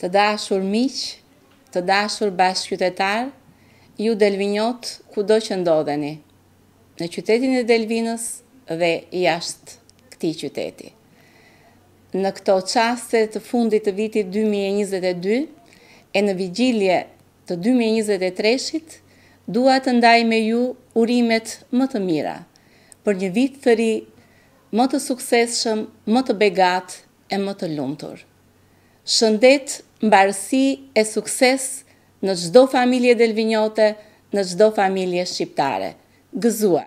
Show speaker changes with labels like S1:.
S1: të dashur miq, të dashur bashkëqytetar, ju delvinjot kudo që ndodheni. Në qytetin e Delvinës dhe jashtë këtij qyteti. Në këto çaste të fundit të vitit 2022 e në vigjilje të 2023-shit, dua të ndaj me ju urimet më të mira për një vit të ri më të suksesshëm, më të begat e më të lumtur shëndet, mbarësi e sukses në gjdo familje delvinjote, në gjdo familje shqiptare. Gëzua!